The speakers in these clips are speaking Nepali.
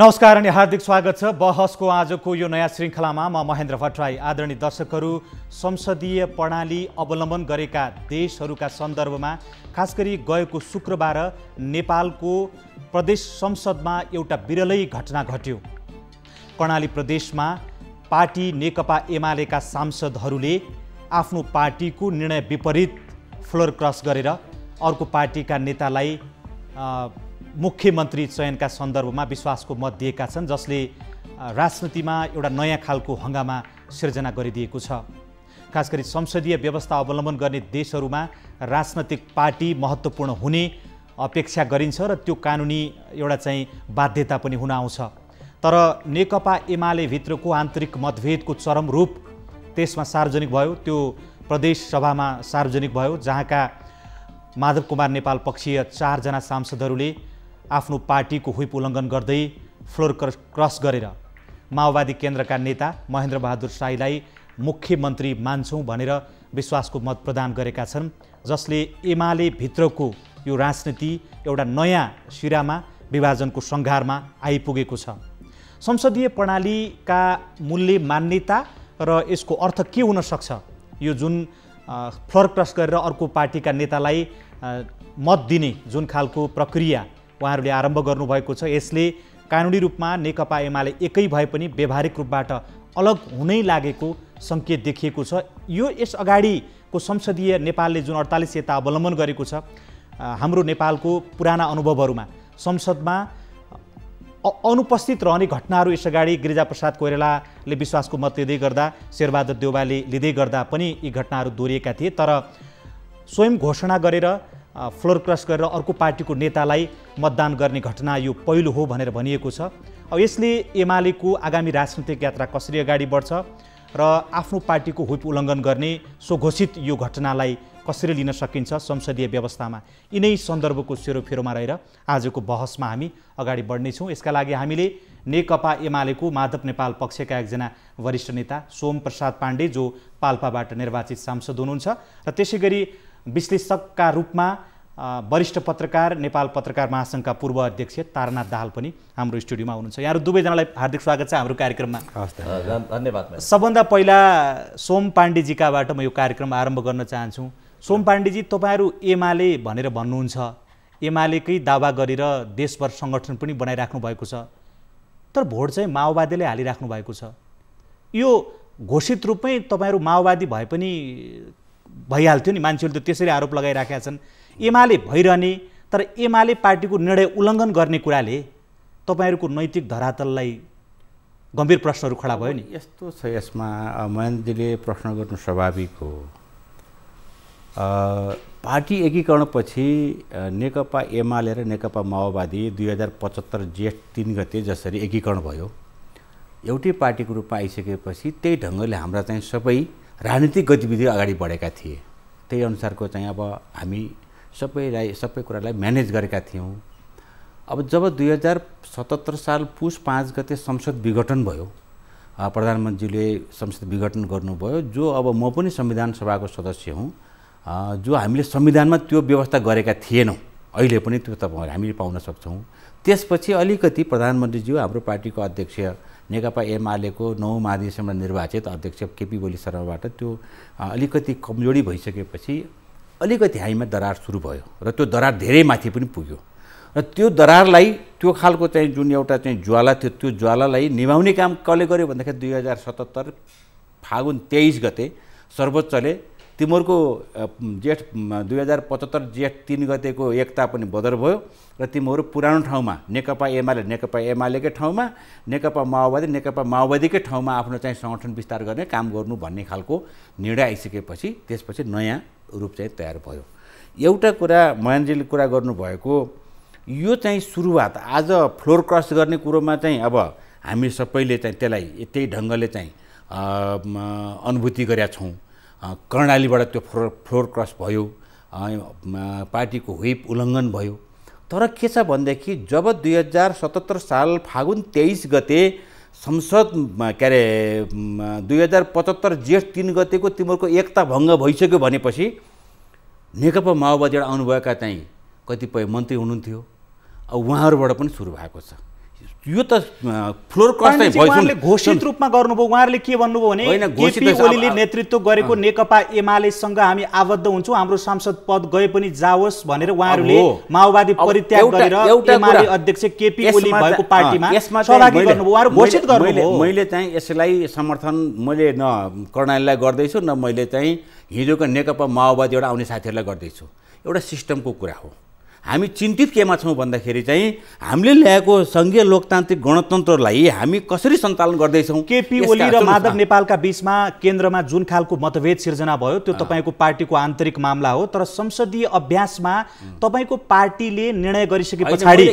नमस्कार अनि हार्दिक स्वागत छ बहसको आजको यो नयाँ श्रृङ्खलामा म महेन्द्र भट्टराई आदरणीय दर्शकहरू संसदीय प्रणाली अवलम्बन गरेका देशहरूका सन्दर्भमा खास गरी गएको शुक्रबार नेपालको प्रदेश संसदमा एउटा विरलै घटना घट्यो कर्णाली प्रदेशमा पार्टी नेकपा एमालेका सांसदहरूले आफ्नो पार्टीको निर्णय विपरीत फ्लोर क्रस गरेर अर्को पार्टीका नेतालाई मुख्यमन्त्री चयनका सन्दर्भमा विश्वासको मत दिएका छन् जसले राजनीतिमा एउटा नयाँ खालको हङ्गामा सिर्जना गरिदिएको छ खास गरी संसदीय व्यवस्था अवलम्बन गर्ने देशहरूमा राजनैतिक पार्टी महत्त्वपूर्ण हुने अपेक्षा गरिन्छ र त्यो कानुनी एउटा चाहिँ बाध्यता पनि हुन आउँछ तर नेकपा एमाले भित्रको आन्तरिक मतभेदको चरम रूप त्यसमा सार्वजनिक भयो त्यो प्रदेश सभामा सार्वजनिक भयो जहाँका माधव कुमार नेपाल पक्षीय चारजना सांसदहरूले आफ्नो पार्टीको हुइप उल्लङ्घन गर्दै फ्लोर क्रस गरेर माओवादी केन्द्रका नेता महेन्द्र बहादुर शाहीलाई मुख्यमन्त्री मान्छौँ भनेर विश्वासको मत प्रदान गरेका छन् जसले एमाले भित्रको यो राजनीति एउटा नयाँ सिरामा विभाजनको सङ्घारमा आइपुगेको छ संसदीय प्रणालीका मूल्य मान्यता र यसको अर्थ के हुनसक्छ यो जुन फ्लोर क्रस गरेर अर्को पार्टीका नेतालाई मत दिने जुन खालको प्रक्रिया उहाँहरूले आरम्भ गर्नुभएको छ यसले कानुनी रूपमा नेकपा एमाले एकै भए पनि व्यावहारिक रूपबाट अलग हुनै लागेको सङ्केत देखिएको छ यो यस अगाडिको संसदीय नेपालले जुन अडतालिस यता अवलम्बन गरेको छ हाम्रो नेपालको पुराना अनुभवहरूमा संसदमा अनुपस्थित रहने घटनाहरू यसअगाडि गिरिजाप्रसाद कोइरालाले विश्वासको मत लिँदै गर्दा शेरबहादुर देवालले लिँदै गर्दा पनि यी घटनाहरू दोहोरिएका थिए तर स्वयं घोषणा गरेर फ्लोर क्रस गरेर अर्को पार्टीको नेतालाई मतदान गर्ने घटना यो पहिलो हो भनेर भनिएको छ अब यसले एमालेको आगामी राजनीतिक यात्रा कसरी अगाडि बढ्छ र आफ्नो पार्टीको हुप उल्लङ्घन गर्ने स्वघोषित यो घटनालाई कसरी लिन सकिन्छ संसदीय व्यवस्थामा यिनै सन्दर्भको सेरोफेरोमा रहेर आजको बहसमा हामी अगाडि बढ्नेछौँ यसका लागि हामीले नेकपा एमालेको माधव नेपाल पक्षका एकजना वरिष्ठ नेता सोम प्रसाद पाण्डे जो पाल्पाबाट निर्वाचित सांसद हुनुहुन्छ र त्यसै गरी विश्लेषकका रूपमा वरिष्ठ पत्रकार नेपाल पत्रकार महासङ्घका पूर्व अध्यक्ष तारनाथ दाहाल पनि हाम्रो स्टुडियोमा हुनुहुन्छ यहाँहरू दुवैजनालाई हार्दिक स्वागत छ हाम्रो कार्यक्रममा धन्यवाद सबभन्दा पहिला सोम पाण्डेजीकाबाट म यो कार्यक्रम आरम्भ गर्न चाहन्छु सोम पाण्डेजी तपाईँहरू एमाले भनेर भन्नुहुन्छ एमालेकै दावा गरेर देशभर सङ्गठन पनि बनाइराख्नु भएको छ तर भोट चाहिँ माओवादीले हालिराख्नु भएको छ यो घोषित रूपमै तपाईँहरू माओवादी भए पनि भइहाल्थ्यो नि मान्छेहरूले त त्यसरी आरोप लगाइराखेका छन् एमाले भइरहने तर एमाले पार्टीको निर्णय उल्लङ्घन गर्ने कुराले तपाईँहरूको नैतिक धरातललाई गम्भीर प्रश्नहरू खडा भयो नि यस्तो छ यसमा महेन्द्रजीले प्रश्न गर्नु स्वाभाविक हो पार्टी एकीकरणपछि नेकपा एमाले र नेकपा माओवादी दुई हजार पचहत्तर जेठ तिन गते जसरी एकीकरण भयो एउटै पार्टीको रूपमा आइसकेपछि त्यही ढङ्गले हाम्रा चाहिँ सबै राजनीतिक गतिविधि अगाडि बढेका थिए त्यही अनुसारको चाहिँ अब हामी सबैलाई सबै कुरालाई म्यानेज गरेका थियौँ अब जब दुई हजार सतहत्तर साल पुस पाँच गते संसद विघटन भयो प्रधानमन्त्रीले संसद विघटन गर्नुभयो जो अब म पनि संविधान सभाको सदस्य हुँ जो हामीले संविधानमा त्यो व्यवस्था गरेका थिएनौँ अहिले पनि त्यो तपाईँहरू हामीले पाउन सक्छौँ त्यसपछि अलिकति प्रधानमन्त्रीज्यू हाम्रो पार्टीको अध्यक्ष नेकपा एमालेको नौ महाधिवेशनमा निर्वाचित अध्यक्ष केपी ओली शर्माबाट त्यो अलिकति कमजोरी भइसकेपछि अलिकति हामीमा दरार सुरु भयो र त्यो दरार धेरै माथि पनि पुग्यो र त्यो दरारलाई त्यो खालको चाहिँ जुन एउटा चाहिँ ज्वाला थियो त्यो ज्वालालाई निभाउने काम कसले गर्यो भन्दाखेरि दुई हजार सतहत्तर फागुन तेइस गते सर्वोच्चले तिमीहरूको जेठ दुई हजार पचहत्तर जेठ तिन गतेको एकता पनि बदर भयो र तिमीहरू पुरानो ठाउँमा नेकपा एमाले नेकपा एमालेकै ठाउँमा नेकपा माओवादी नेकपा माओवादीकै ठाउँमा आफ्नो चाहिँ सङ्गठन विस्तार गर्ने काम गर्नु भन्ने खालको निर्णय आइसकेपछि त्यसपछि नयाँ रूप चाहिँ तयार भयो एउटा कुरा महेन्द्रजीले कुरा गर्नुभएको यो चाहिँ सुरुवात आज फ्लोर क्रस गर्ने कुरोमा चाहिँ अब हामी सबैले चाहिँ त्यसलाई त्यही ढङ्गले चाहिँ अनुभूति गरेका छौँ कर्णालीबाट त्यो फ्लोर फ्लोर क्रस भयो पार्टीको ह्विप उल्लङ्घन भयो तर के छ भनेदेखि जब दुई हजार सतहत्तर साल फागुन तेइस गते संसद के अरे दुई हजार पचहत्तर जेठ तिन गतेको तिमीहरूको एकता भङ्ग भइसक्यो भनेपछि नेकपा माओवादीबाट आउनुभएका चाहिँ कतिपय मन्त्री हुनुहुन्थ्यो अब उहाँहरूबाट पनि सुरु भएको छ यो त फ्लोर घोषित रूपमा गर्नुभयो उहाँहरूले के भन्नुभयो भने केपी ओलीले नेतृत्व गरेको नेकपा एमालेसँग हामी आबद्ध हुन्छौँ हाम्रो सांसद पद गए पनि जाओस् भनेर उहाँहरूले माओवादी परित्याग गरेर एमाले अध्यक्ष केपी ओली भएको पार्टीमा सहभागी गर्नुभयो उहाँहरू घोषित मैले चाहिँ यसलाई समर्थन मैले न कर्णालीलाई गर्दैछु न मैले चाहिँ हिजोको नेकपा माओवादी एउटा आउने साथीहरूलाई गर्दैछु एउटा सिस्टमको कुरा हो हामी चिन्तित केमा छौँ भन्दाखेरि चाहिँ हामीले ल्याएको सङ्घीय लोकतान्त्रिक गणतन्त्रलाई हामी कसरी सञ्चालन गर्दैछौँ केपी ओली र माधव नेपालका बिचमा केन्द्रमा जुन खालको मतभेद सिर्जना भयो त्यो तपाईँको पार्टीको आन्तरिक मामला हो तर संसदीय अभ्यासमा तपाईँको पार्टीले निर्णय गरिसके पछाडि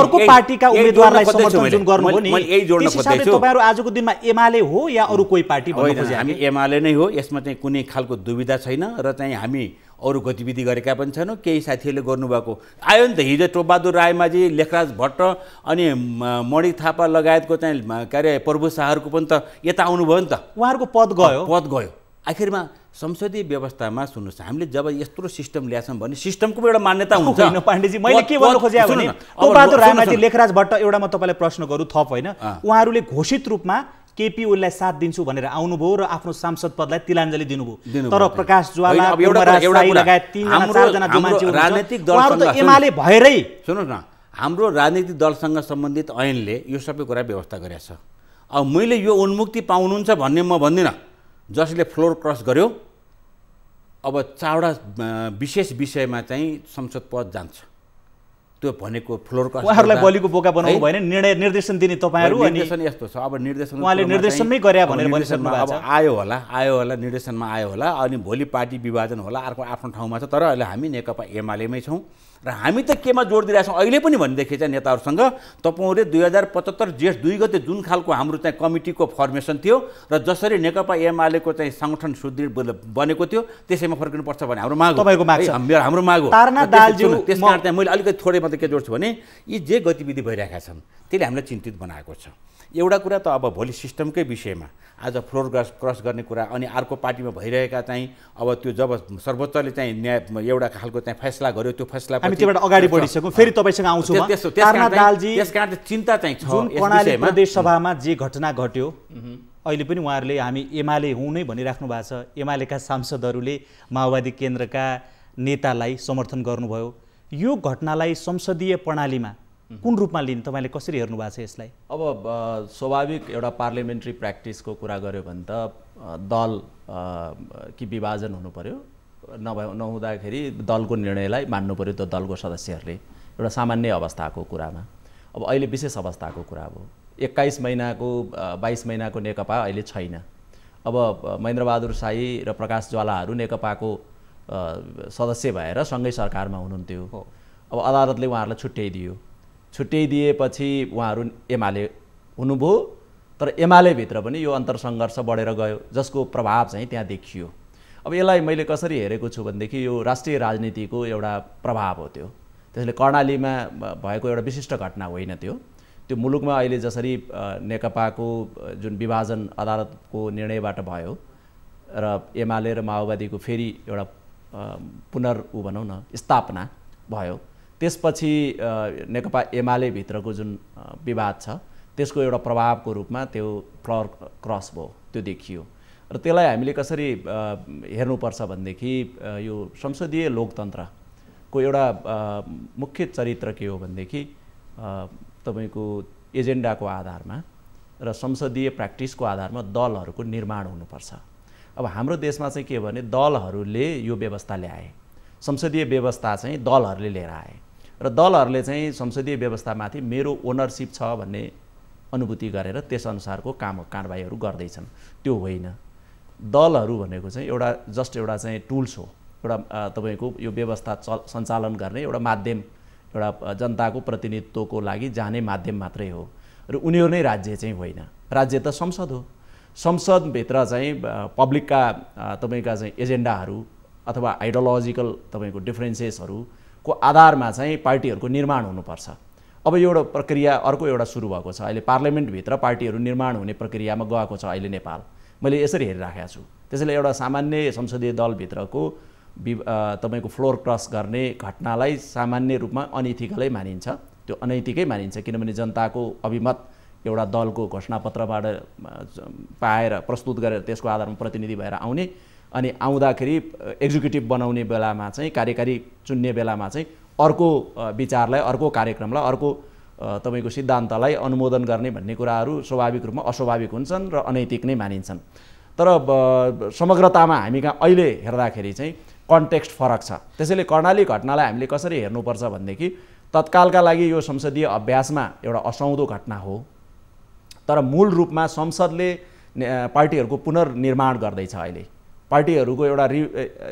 अर्को पार्टीका उम्मेदवारलाई समर्थन जुन गर्नुभयो नि तपाईँहरू आजको दिनमा एमाले हो या अरू कोही पार्टी हामी एमाले नै हो यसमा चाहिँ कुनै खालको दुविधा छैन र चाहिँ हामी अरू गतिविधि गरेका पनि छन् केही साथीहरूले गर्नुभएको आयो नि त हिजो टोपबहादुर रायमाझी लेखराज भट्ट अनि मणि थापा लगायतको चाहिँ के अरे प्रभु शाहहरूको पनि त यता आउनुभयो नि त उहाँहरूको पद गयो पद गयो आखिरमा संसदीय व्यवस्थामा सुन्नुहोस् हामीले जब यत्रो सिस्टम ल्याएछौँ भने सिस्टमको एउटा मान्यता हुन्छ पाण्डेजी मैले के भन्नु खोजेँ भने टोपबहादुर रायमाझी लेखराज भट्ट एउटा म तपाईँलाई प्रश्न गरौँ थप होइन उहाँहरूले घोषित रूपमा केपी ओलीलाई साथ दिन्छु भनेर आउनुभयो र आफ्नो सांसद पदलाई तिलाञ्जली दिनुभयो तर प्रकाश ज्वालाइ सुन्नु न हाम्रो राजनीतिक दलसँग सम्बन्धित ऐनले यो सबै कुरा व्यवस्था गरेको छ अब मैले यो उन्मुक्ति पाउनुहुन्छ भन्ने म भन्दिनँ जसले फ्लोर क्रस गर्यो अब चारवटा विशेष विषयमा चाहिँ संसद पद जान्छ त्यो भनेको फ्लोर उहाँहरूलाई बलिको बोका बनाउनु भएन निर्णय निर्देशन दिने तपाईँहरू निर्देशन यस्तो छ अब निर्देशन उहाँले निर्देशनमै गरे भनेर अब आयो होला आयो होला निर्देशनमा आयो होला अनि भोलि पार्टी विभाजन होला अर्को आफ्नो ठाउँमा छ तर अहिले हामी नेकपा एमालेमै छौँ र हामी त केमा जोड छौँ अहिले पनि भनेदेखि चाहिँ नेताहरूसँग तपाईँहरूले दुई हजार पचहत्तर जेठ दुई गते जुन खालको हाम्रो चाहिँ कमिटीको फर्मेसन थियो र जसरी नेकपा एमालेको चाहिँ सङ्गठन सुदृढ बनेको थियो त्यसैमा फर्किनुपर्छ भने हाम्रो माग तपाईँको माग मेरो हाम्रो माग हो त्यस कारण चाहिँ मैले अलिकति थोरै मात्रै के जोड्छु भने यी जे गतिविधि भइरहेका छन् त्यसले हामीलाई चिन्तित बनाएको छ एउटा कुरा त अब भोलि सिस्टमकै विषयमा आज फ्लोर क्रस क्रस गर्ने कुरा अनि अर्को पार्टीमा भइरहेका चाहिँ अब त्यो जब सर्वोच्चले चाहिँ न्याय एउटा खालको चाहिँ फैसला गर्यो त्यो फैसला हामी त्योबाट अगाडि बढिसक्यौँ फेरि तपाईँसँग आउँछु त्यसकारण चिन्ता चाहिँ छ प्रदेश सभामा जे घटना घट्यो अहिले पनि उहाँहरूले हामी एमाले हुँ नै भनिराख्नु भएको छ एमालेका सांसदहरूले माओवादी केन्द्रका नेतालाई समर्थन गर्नुभयो यो घटनालाई संसदीय प्रणालीमा कुन रूपमा लिने तपाईँले कसरी हेर्नु भएको छ यसलाई अब स्वाभाविक एउटा पार्लियामेन्ट्री प्र्याक्टिसको कुरा गऱ्यो भने त दल कि विभाजन हुनु पऱ्यो नभए नहुँदाखेरि दलको निर्णयलाई मान्नु पऱ्यो त्यो दलको सदस्यहरूले एउटा सामान्य अवस्थाको कुरामा अब अहिले विशेष अवस्थाको कुरा हो एक्काइस महिनाको बाइस महिनाको नेकपा अहिले छैन अब महेन्द्रबहादुर साई र प्रकाश ज्वालाहरू नेकपाको सदस्य भएर सँगै सरकारमा हुनुहुन्थ्यो अब अदालतले उहाँहरूलाई छुट्याइदियो छुट्याइदिएपछि उहाँहरू एमाले हुनुभयो तर एमालेभित्र पनि यो अन्तरसङ्घर्ष बढेर गयो जसको प्रभाव चाहिँ त्यहाँ देखियो अब यसलाई मैले कसरी हेरेको छु भनेदेखि यो राष्ट्रिय राजनीतिको एउटा प्रभाव हो त्यो त्यसले कर्णालीमा भएको एउटा विशिष्ट घटना होइन त्यो त्यो मुलुकमा अहिले जसरी नेकपाको जुन विभाजन अदालतको निर्णयबाट भयो र एमाले र माओवादीको फेरि एउटा पुनर् ऊ भनौँ न स्थापना भयो त्यसपछि नेकपा एमाले भित्रको जुन विवाद छ त्यसको एउटा प्रभावको रूपमा त्यो फ्लर क्रस भयो त्यो देखियो र त्यसलाई हामीले कसरी हेर्नुपर्छ भनेदेखि यो संसदीय लोकतन्त्रको एउटा मुख्य चरित्र के हो भनेदेखि तपाईँको एजेन्डाको आधारमा र संसदीय प्र्याक्टिसको आधारमा दलहरूको निर्माण हुनुपर्छ अब हाम्रो देशमा चाहिँ के भने दलहरूले यो व्यवस्था ल्याए संसदीय व्यवस्था चाहिँ दलहरूले लिएर आए र दलहरूले चाहिँ संसदीय व्यवस्थामाथि मेरो ओनरसिप छ भन्ने अनुभूति गरेर त्यसअनुसारको काम कारवाहीहरू गर्दैछन् त्यो होइन दलहरू भनेको चाहिँ एउटा जस्ट एउटा चाहिँ टुल्स हो एउटा तपाईँको यो व्यवस्था चल सञ्चालन गर्ने एउटा माध्यम एउटा जनताको प्रतिनिधित्वको लागि जाने माध्यम मात्रै हो र उनीहरू नै राज्य चाहिँ होइन राज्य त संसद हो संसदभित्र चाहिँ पब्लिकका तपाईँका चाहिँ एजेन्डाहरू अथवा आइडियोलोजिकल तपाईँको डिफ्रेन्सेसहरू को आधारमा चाहिँ पार्टीहरूको निर्माण हुनुपर्छ अब एउटा प्रक्रिया अर्को एउटा सुरु भएको छ अहिले पार्लियामेन्टभित्र पार्टीहरू निर्माण हुने प्रक्रियामा गएको छ अहिले नेपाल मैले यसरी हेरिराखेको छु त्यसैले एउटा सामान्य संसदीय दलभित्रको वि तपाईँको फ्लोर क्रस गर्ने घटनालाई सामान्य रूपमा अनैतिकलै मानिन्छ त्यो अनैतिकै मानिन्छ किनभने जनताको अभिमत एउटा दलको घोषणापत्रबाट पाएर प्रस्तुत गरेर त्यसको आधारमा प्रतिनिधि भएर आउने अनि आउँदाखेरि एक्जिक्युटिभ बनाउने बेलामा चाहिँ कार्यकारी चुन्ने बेलामा चाहिँ अर्को विचारलाई अर्को कार्यक्रमलाई अर्को तपाईँको सिद्धान्तलाई अनुमोदन गर्ने भन्ने कुराहरू स्वाभाविक रूपमा अस्वाभाविक हुन्छन् र अनैतिक नै मानिन्छन् तर समग्रतामा हामी कहाँ अहिले हेर्दाखेरि चाहिँ कन्टेक्स्ट फरक छ त्यसैले कर्णाली घटनालाई हामीले कसरी हेर्नुपर्छ भनेदेखि तत्कालका लागि यो संसदीय अभ्यासमा एउटा असौँदो घटना हो तर मूल रूपमा संसदले पार्टीहरूको पुनर्निर्माण गर्दैछ अहिले पार्टीहरूको एउटा रि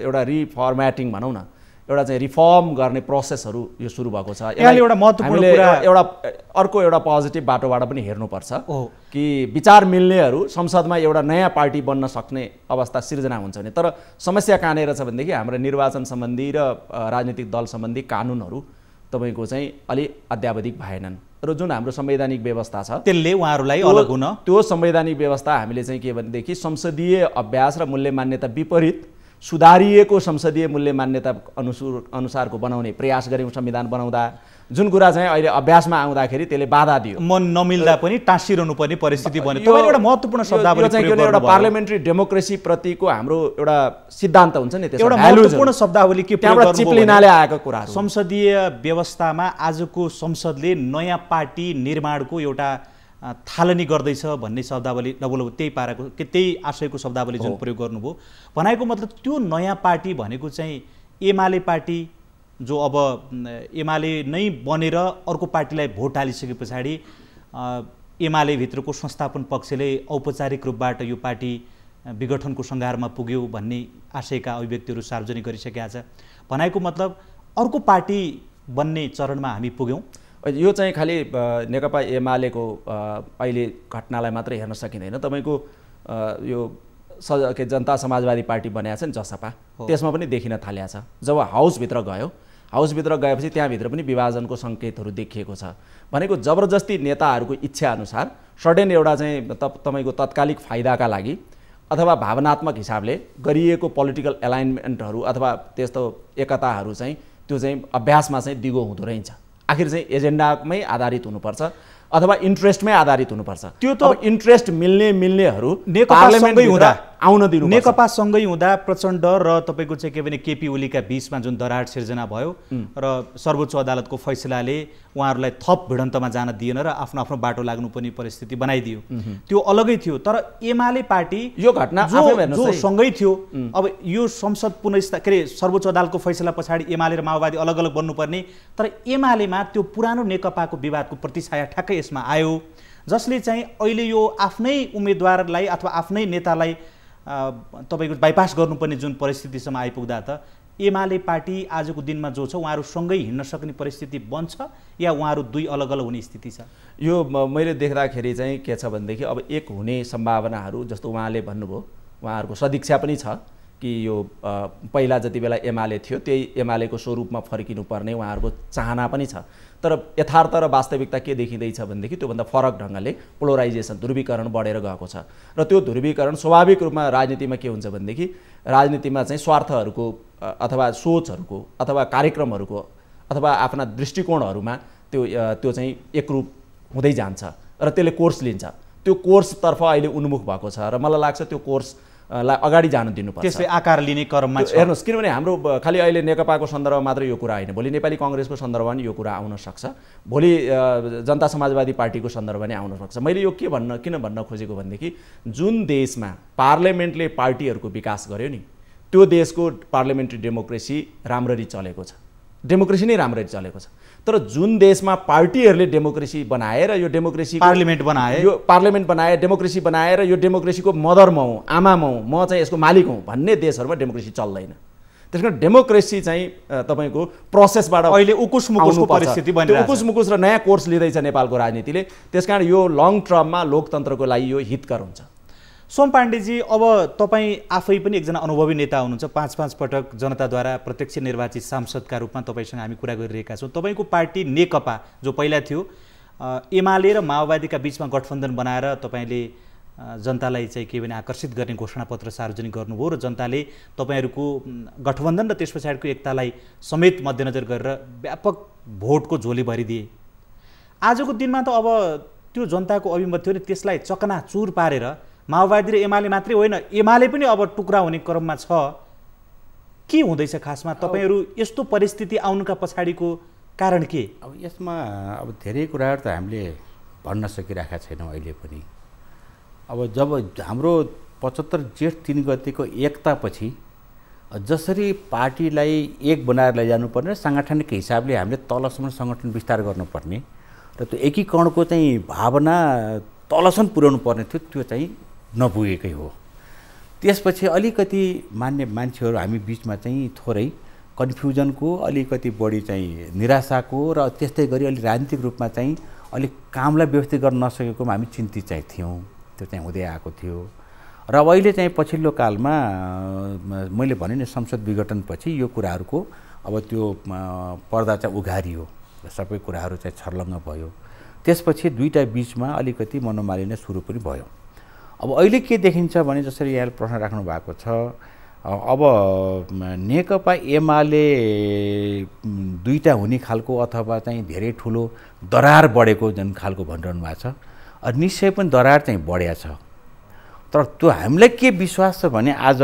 एउटा रिफर्म्याटिङ भनौँ न एउटा चाहिँ रिफर्म गर्ने प्रोसेसहरू यो सुरु भएको छ यसले एउटा महत्त्वपूर्ण एउटा अर्को एउटा पोजिटिभ बाटोबाट पनि हेर्नुपर्छ कि विचार मिल्नेहरू संसदमा एउटा नयाँ पार्टी बन्न सक्ने अवस्था सिर्जना हुन्छ भने तर समस्या कहाँनिर छ भनेदेखि हाम्रो निर्वाचन सम्बन्धी र राजनीतिक दल सम्बन्धी कानुनहरू तपाईँको चाहिँ अलि अध्यावधिक भएनन् र जुन हाम्रो संवैधानिक व्यवस्था छ त्यसले उहाँहरूलाई अलग हुन त्यो संवैधानिक व्यवस्था हामीले चाहिँ के भनेदेखि संसदीय अभ्यास र मूल्य मान्यता विपरीत सुधारिएको संसदीय मूल्य मान्यता अनुसु अनुसारको बनाउने प्रयास गऱ्यौँ संविधान बनाउँदा जुन कुरा चाहिँ अहिले अभ्यासमा आउँदाखेरि त्यसले बाधा दियो मन नमिल्दा पनि टाँसिरहनु पर्ने परिस्थिति बन्यो एउटा महत्त्वपूर्ण शब्दावली चाहिँ एउटा पार्लियामेन्ट्री प्रतिको हाम्रो एउटा सिद्धान्त हुन्छ नि एउटा महत्त्वपूर्ण शब्दावली के चिप्लिनाले आएको कुरा संसदीय व्यवस्थामा आजको संसदले नयाँ पार्टी निर्माणको एउटा थालनी गर्दैछ भन्ने शब्दावली लगभग त्यही पाराको के त्यही आशयको शब्दावली जुन प्रयोग गर्नुभयो भनेको मतलब त्यो नयाँ पार्टी भनेको चाहिँ एमाले पार्टी जो अब एमाले नै बनेर अर्को पार्टीलाई भोट हालिसके पछाडि एमाले भित्रको संस्थापन पक्षले औपचारिक रूपबाट यो पार्टी विघटनको सङ्घारमा पुग्यो भन्ने आशयका अभिव्यक्तिहरू सार्वजनिक गरिसकेका छ भनाइको मतलब अर्को पार्टी बन्ने चरणमा हामी पुग्यौँ यो चाहिँ खालि नेकपा एमालेको अहिले घटनालाई मात्रै हेर्न सकिँदैन तपाईँको यो स के जनता समाजवादी पार्टी बनाएको छ नि जसपा त्यसमा पनि देखिन थालिएको छ जब हाउसभित्र गयो हाउसभित्र गएपछि त्यहाँभित्र पनि विभाजनको सङ्केतहरू देखिएको छ भनेको जबरजस्ती नेताहरूको इच्छाअनुसार सडेन एउटा चाहिँ त तपाईँको तत्कालिक फाइदाका लागि अथवा भावनात्मक हिसाबले गरिएको पोलिटिकल एलाइनमेन्टहरू अथवा त्यस्तो एकताहरू चाहिँ त्यो चाहिँ अभ्यासमा चाहिँ दिगो हुँदो रहेछ आखिर चाहिँ एजेन्डामै आधारित हुनुपर्छ अथवा इन्ट्रेस्टमै आधारित हुनुपर्छ त्यो त इन्ट्रेस्ट मिल्ने मिल्नेहरू पार्लिमेन्टमै हुँदा आउन दिनु नेकपासँगै हुँदा प्रचण्ड र तपाईँको चाहिँ के भने केपी ओलीका बिचमा जुन दराड सिर्जना भयो र सर्वोच्च अदालतको फैसलाले उहाँहरूलाई थप भिडन्तमा जान दिएन र आफ्नो आफ्नो बाटो लाग्नुपर्ने परिस्थिति बनाइदियो त्यो अलगै थियो तर एमाले पार्टी यो घटना जो सँगै थियो अब यो संसद पुनस्था के अरे सर्वोच्च अदालतको फैसला पछाडि एमाले र माओवादी अलग अलग बन्नुपर्ने तर एमालेमा त्यो पुरानो नेकपाको विवादको प्रतिछाया ठ्याक्कै यसमा आयो जसले चाहिँ अहिले यो आफ्नै उम्मेदवारलाई अथवा आफ्नै नेतालाई तपाईँको बाइपास गर्नुपर्ने जुन परिस्थितिसम्म आइपुग्दा त एमाले पार्टी आजको दिनमा जो छ उहाँहरू सँगै हिँड्न सक्ने परिस्थिति बन्छ या उहाँहरू दुई अलग अलग हुने स्थिति छ यो मैले देख्दाखेरि चाहिँ के छ भनेदेखि अब एक हुने सम्भावनाहरू जस्तो उहाँले भन्नुभयो उहाँहरूको सदिक्षा पनि छ कि यो पहिला जति बेला एमाले थियो त्यही एमालेको स्वरूपमा फर्किनुपर्ने उहाँहरूको चाहना पनि छ तर यथार्थ र वास्तविकता के देखिँदैछ भनेदेखि त्योभन्दा फरक ढङ्गले पोलराइजेसन ध्रुवीकरण बढेर गएको छ र त्यो ध्रुवीकरण स्वाभाविक रूपमा राजनीतिमा के हुन्छ भनेदेखि राजनीतिमा चाहिँ स्वार्थहरूको अथवा सोचहरूको अथवा कार्यक्रमहरूको अथवा आफ्ना दृष्टिकोणहरूमा त्यो त्यो चाहिँ एकरूप हुँदै जान्छ र त्यसले कोर्स लिन्छ त्यो कोर्सतर्फ अहिले उन्मुख भएको छ र मलाई लाग्छ त्यो कोर्स लाई अगाडि जानु दिनुपर्छ त्यसले आकार लिने क्रममा हेर्नुहोस् किनभने हाम्रो खालि अहिले नेकपाको सन्दर्भमा मात्र यो कुरा होइन भोलि नेपाली कङ्ग्रेसको सन्दर्भमा पनि यो कुरा आउन सक्छ भोलि जनता समाजवादी पार्टीको सन्दर्भ पनि आउन सक्छ मैले यो के भन्न किन भन्न खोजेको भनेदेखि जुन देशमा पार्लियामेन्टले पार्टीहरूको विकास गर्यो नि त्यो देशको पार्लियामेन्ट्री डेमोक्रेसी राम्ररी चलेको छ डेमोक्रेसी नै राम्ररी चलेको छ तर जुन देशमा पार्टीहरूले डेमोक्रेसी बनाएर यो डेमोक्रेसी पार्लिमेन्ट बनाए यो पार्लिमेन्ट बनाए डेमोक्रेसी बनाएर यो डेमोक्रेसीको मदर म हुँ आमा म हुँ म चाहिँ यसको मालिक हुँ भन्ने देशहरूमा डेमोक्रेसी चल्दैन त्यस कारण डेमोक्रेसी चाहिँ तपाईँको प्रोसेसबाट अहिले उकुस मुकुसको परिस्थिति उकुस मुकुस र नयाँ कोर्स लिँदैछ नेपालको राजनीतिले त्यस कारण यो लङ टर्ममा लोकतन्त्रको लागि यो हितकर हुन्छ सोम पाण्डेजी अब तपाईँ आफै पनि एकजना अनुभवी नेता हुनुहुन्छ पाँच पाँच पटक जनताद्वारा प्रत्यक्ष निर्वाचित सांसदका रूपमा तपाईँसँग हामी कुरा गरिरहेका छौँ तपाईँको पार्टी नेकपा जो पहिला थियो एमाले र माओवादीका बिचमा गठबन्धन बनाएर तपाईँले जनतालाई चाहिँ के भने आकर्षित गर्ने घोषणापत्र सार्वजनिक गर्नुभयो र जनताले तपाईँहरूको गठबन्धन र त्यस पछाडिको एकतालाई समेत मध्यनजर गरेर व्यापक भोटको झोली भरिदिए आजको दिनमा त अब त्यो जनताको अभिमत थियो नि त्यसलाई चकनाचुर पारेर माओवादी र एमाले मात्रै होइन एमाले पनि अब टुक्रा हुने क्रममा छ के हुँदैछ खासमा तपाईँहरू यस्तो परिस्थिति आउनुका पछाडिको कारण के अब यसमा अब धेरै कुराहरू त हामीले भन्न सकिरहेका छैनौँ अहिले पनि अब जब हाम्रो पचहत्तर जेठ तिन गतिको एकतापछि जसरी पार्टीलाई एक बनाएर लैजानुपर्ने साङ्गठनिक हिसाबले हामीले तलसम्म सङ्गठन विस्तार गर्नुपर्ने र त्यो एकीकरणको चाहिँ भावना तलसम्म पुर्याउनु पर्ने थियो त्यो चाहिँ नपुगेकै हो त्यसपछि अलिकति मान्ने मान्छेहरू हामी बिचमा चाहिँ थोरै कन्फ्युजनको अलिकति बढी चाहिँ निराशाको र त्यस्तै गरी अलिक राजनीतिक रूपमा चाहिँ अलिक कामलाई व्यवस्थित गर्न नसकेकोमा हामी चिन्तित चाहिँ थियौँ त्यो चाहिँ हुँदै आएको थियो र अहिले चाहिँ पछिल्लो कालमा मैले भने नि संसद विघटनपछि यो कुराहरूको अब त्यो पर्दा चाहिँ उघारियो सबै कुराहरू चाहिँ छर्लङ्ग भयो त्यसपछि दुईवटा बिचमा अलिकति मनोमालिन सुरु पनि भयो अब अहिले के देखिन्छ भने जसरी यहाँले प्रश्न राख्नु भएको छ अब नेकपा एमाले दुईवटा हुने खालको अथवा चाहिँ धेरै ठुलो दरार बढेको जुन खालको भनिरहनु भएको छ निश्चय पनि दरार चाहिँ बढिया छ तर त्यो हामीलाई के विश्वास छ भने आज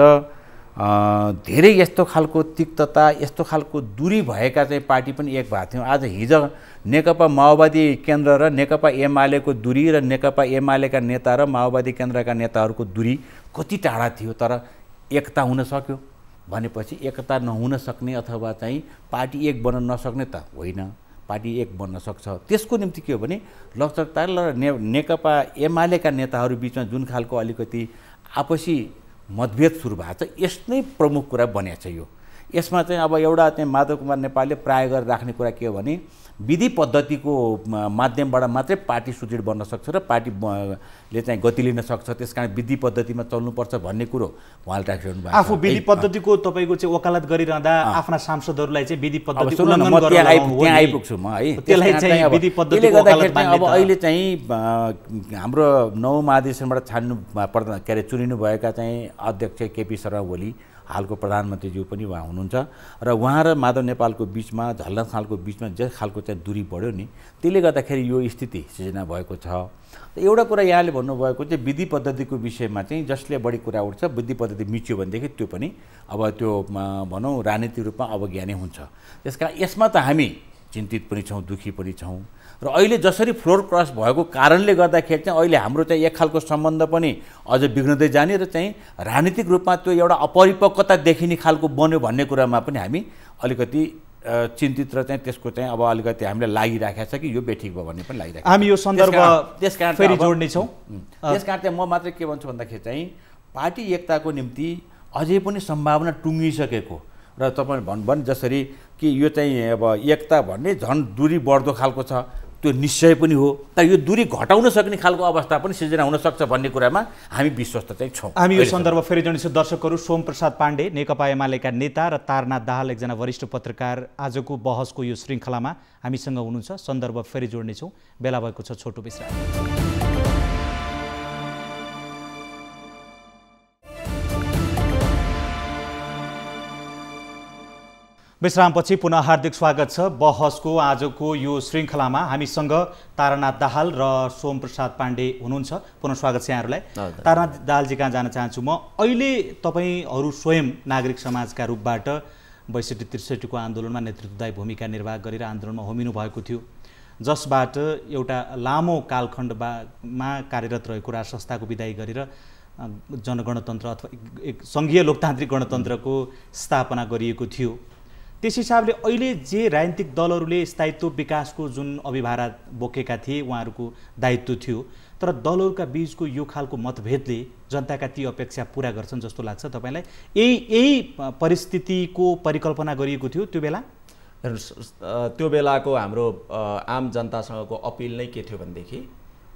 धेरै यस्तो खालको तिक्तता यस्तो खालको दूरी भएका चाहिँ पार्टी पनि एक भएको थियौँ आज हिजो नेकपा माओवादी केन्द्र र नेकपा एमालेको दूरी र नेकपा एमालेका नेता र माओवादी केन्द्रका नेताहरूको दूरी कति टाढा थियो तर एकता हुन सक्यो भनेपछि एकता नहुन सक्ने अथवा चाहिँ पार्टी एक बन्न नसक्ने त होइन पार्टी एक बन्न सक्छ त्यसको निम्ति के हो भने लचकता र ने नेकपा एमालेका नेताहरू बिचमा जुन खालको अलिकति आपसी मतभेद सुरु भएको छ नै प्रमुख कुरा बनेको छ यो यसमा चाहिँ अब एउटा चाहिँ माधव कुमार नेपालले प्राय गरेर राख्ने कुरा के हो भने विधि पद्धतिको माध्यमबाट मात्रै पार्टी सुदृढ बन्न सक्छ र पार्टीले चाहिँ गति लिन सक्छ त्यस कारण विधि पद्धतिमा चल्नुपर्छ भन्ने कुरो उहाँले राखिरहनु भएको आफू विधि पद्धतिको तपाईँको चाहिँ वकालत गरिरहँदा आफ्ना सांसदहरूलाई चाहिँ विधि पद्धति त्यहाँ आइपुग्छु म है त्यसलाई चाहिँ विधि पद्धतिले गर्दाखेरि अब अहिले चाहिँ हाम्रो नौ महाधिवेशनबाट छान्नु पर्दा के अरे चुनिनुभएका चाहिँ अध्यक्ष केपी शर्मा ओली हालको प्रधानमन्त्रीज्यू पनि उहाँ हुनुहुन्छ र उहाँ र माधव नेपालको बिचमा झल्ला खालको बिचमा जे खालको चाहिँ दूरी बढ्यो नि त्यसले गर्दाखेरि यो स्थिति सृजना भएको छ एउटा कुरा यहाँले भन्नुभएको चाहिँ विधि पद्धतिको विषयमा चाहिँ जसले बढी कुरा उठ्छ विधि पद्धति मिच्यो भनेदेखि त्यो पनि अब त्यो भनौँ राजनीतिक रूपमा अवज्ञानी हुन्छ त्यस यसमा त हामी चिन्तित पनि छौँ दुःखी पनि छौँ र अहिले जसरी फ्लोर क्रस भएको कारणले गर्दाखेरि चाहिँ अहिले हाम्रो चाहिँ एक खालको सम्बन्ध पनि अझ बिग्रदै जाने र चाहिँ राजनीतिक रूपमा त्यो एउटा अपरिपक्वता देखिने खालको बन्यो भन्ने कुरामा पनि हामी अलिकति चिन्तित र चाहिँ त्यसको चाहिँ अब अलिकति हामीलाई लागिराखेको छ कि यो बेठिक भयो भन्ने पनि लागिरहेको हामी यो सन्दर्भ त्यस कारण त्यस कारण चाहिँ म मात्रै के भन्छु भन्दाखेरि चाहिँ पार्टी एकताको निम्ति अझै पनि सम्भावना टुङ्गिसकेको र तपाईँ भन् भन् जसरी कि यो चाहिँ अब एकता भन्ने झन् दुरी बढ्दो खालको छ त्यो निश्चय पनि हो तर यो दूरी घटाउन सक्ने खालको अवस्था पनि सिर्जना हुनसक्छ भन्ने कुरामा हामी विश्वस्त चाहिँ छौँ हामी यो सन्दर्भ फेरि जोडिन्छौँ दर्शकहरू सोमप्रसाद पाण्डे नेकपा एमालेका नेता र तारनाथ दाहाल एकजना वरिष्ठ पत्रकार आजको बहसको यो श्रृङ्खलामा हामीसँग हुनुहुन्छ सन्दर्भ फेरि जोड्नेछौँ बेला भएको छ छोटो विश्राम विश्रामपछि पुनः हार्दिक स्वागत छ बहसको आजको यो श्रृङ्खलामा हामीसँग तारानाथ दाहाल र सोमप्रसाद पाण्डे हुनुहुन्छ पुनः स्वागत छ यहाँहरूलाई तारानाथ दाहालजी कहाँ जान चाहन्छु म अहिले तपाईँहरू स्वयं नागरिक समाजका रूपबाट बैसठी त्रिसठीको आन्दोलनमा नेतृत्वदायी भूमिका निर्वाह गरेर आन्दोलनमा होमिनु भएको थियो जसबाट एउटा लामो कालखण्डमा कार्यरत रहेको राज संस्थाको विदाई गरेर जनगणतन्त्र अथवा एक सङ्घीय लोकतान्त्रिक गणतन्त्रको स्थापना गरिएको थियो त्यस हिसाबले अहिले जे राजनीतिक दलहरूले स्थायित्व विकासको जुन अभिभारा बोकेका थिए उहाँहरूको दायित्व थियो तर दलहरूका बिचको यो खालको मतभेदले जनताका ती अपेक्षा पुरा गर्छन् जस्तो लाग्छ तपाईँलाई यही यही परिस्थितिको परिकल्पना गरिएको थियो त्यो बेला त्यो बेलाको हाम्रो आम जनतासँगको अपिल नै के थियो भनेदेखि